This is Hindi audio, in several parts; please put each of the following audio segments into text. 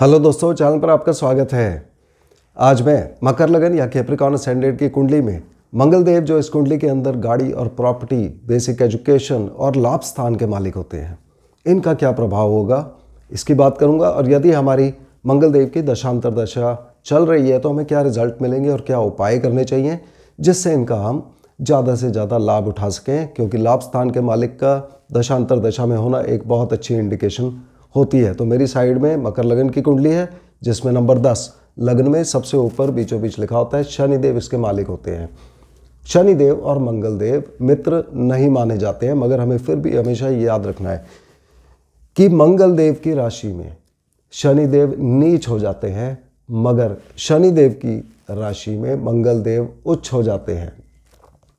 हेलो दोस्तों चैनल पर आपका स्वागत है आज मैं मकर लगन या कैप्रिकॉन सैंडेड की कुंडली में मंगलदेव जो इस कुंडली के अंदर गाड़ी और प्रॉपर्टी बेसिक एजुकेशन और लाभ स्थान के मालिक होते हैं इनका क्या प्रभाव होगा इसकी बात करूंगा और यदि हमारी मंगलदेव की दशांतर दशा चल रही है तो हमें क्या रिजल्ट मिलेंगे और क्या उपाय करने चाहिए जिससे इनका हम ज़्यादा से ज़्यादा लाभ उठा सकें क्योंकि लाभ स्थान के मालिक का दशांतर दशा में होना एक बहुत अच्छी इंडिकेशन होती है तो मेरी साइड में मकर लगन की कुंडली है जिसमें नंबर दस लग्न में सबसे ऊपर बीचों बीच लिखा होता है शनिदेव इसके मालिक होते हैं शनिदेव और मंगलदेव मित्र नहीं माने जाते हैं मगर हमें फिर भी हमेशा याद रखना है कि मंगलदेव की राशि में शनिदेव नीच हो जाते हैं मगर शनिदेव की राशि में मंगलदेव उच्च हो जाते हैं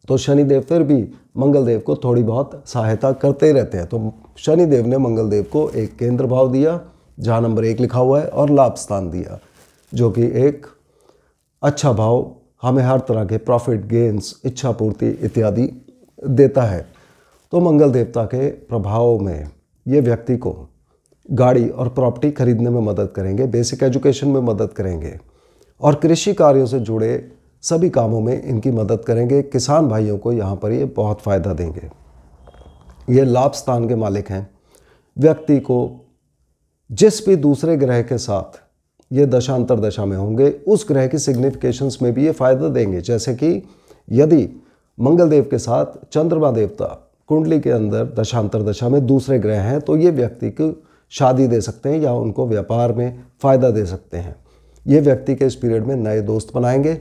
तो शनिदेव फिर भी मंगलदेव को थोड़ी बहुत सहायता करते रहते हैं तो शनिदेव ने मंगलदेव को एक केंद्र भाव दिया जहाँ नंबर एक लिखा हुआ है और लाभ स्थान दिया जो कि एक अच्छा भाव हमें हर तरह के प्रॉफिट गेंस इच्छा पूर्ति इत्यादि देता है तो मंगल देवता के प्रभाव में ये व्यक्ति को गाड़ी और प्रॉपर्टी खरीदने में मदद करेंगे बेसिक एजुकेशन में मदद करेंगे और कृषि कार्यों से जुड़े सभी कामों में इनकी मदद करेंगे किसान भाइयों को यहाँ पर ये बहुत फ़ायदा देंगे ये लाभ स्थान के मालिक हैं व्यक्ति को जिस भी दूसरे ग्रह के साथ ये दशांतर दशा में होंगे उस ग्रह की सिग्निफिकेशंस में भी ये फ़ायदा देंगे जैसे कि यदि मंगलदेव के साथ चंद्रमा देवता कुंडली के अंदर दशांतर दशा में दूसरे ग्रह हैं तो ये व्यक्ति को शादी दे सकते हैं या उनको व्यापार में फ़ायदा दे सकते हैं ये व्यक्ति के इस पीरियड में नए दोस्त बनाएंगे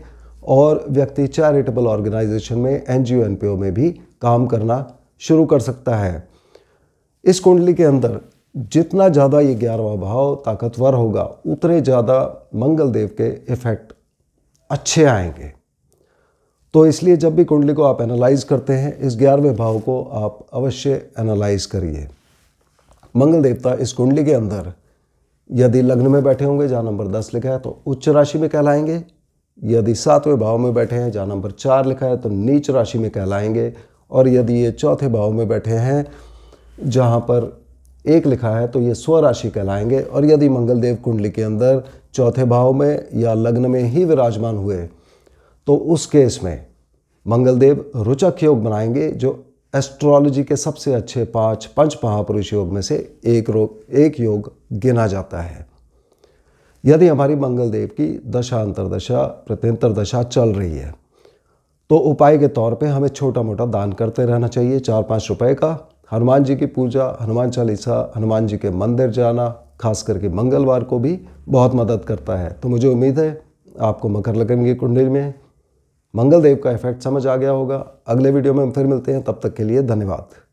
और व्यक्ति चैरिटेबल ऑर्गेनाइजेशन में एन जी में भी काम करना शुरू कर सकता है इस कुंडली के अंदर जितना ज़्यादा ये ग्यारहवा भाव ताकतवर होगा उतने ज़्यादा मंगल देव के इफ़ेक्ट अच्छे आएंगे तो इसलिए जब भी कुंडली को आप एनालाइज करते हैं इस ग्यारहवें भाव को आप अवश्य एनालाइज करिए मंगल देवता इस कुंडली के अंदर यदि लग्न में बैठे होंगे जहाँ नंबर दस लिखा है तो उच्च राशि में कहलाएंगे यदि सातवें भाव में बैठे हैं जहाँ नंबर चार लिखा है तो नीच राशि में कहलाएंगे और यदि ये चौथे भाव में बैठे हैं जहाँ पर एक लिखा है तो ये स्वराशि कहलाएंगे और यदि मंगलदेव कुंडली के अंदर चौथे भाव में या लग्न में ही विराजमान हुए तो उस केस में मंगलदेव रुचक योग बनाएंगे जो एस्ट्रोलॉजी के सबसे अच्छे पांच पंच महापुरुष योग में से एक रोग एक योग गिना जाता है यदि हमारी मंगलदेव की दशा अंतरदशा प्रत्यंतर दशा चल रही है तो उपाय के तौर पे हमें छोटा मोटा दान करते रहना चाहिए चार पाँच रुपए का हनुमान जी की पूजा हनुमान चालीसा हनुमान जी के मंदिर जाना खास करके मंगलवार को भी बहुत मदद करता है तो मुझे उम्मीद है आपको मकर लगन की कुंडली में मंगलदेव का इफेक्ट समझ आ गया होगा अगले वीडियो में हम फिर मिलते हैं तब तक के लिए धन्यवाद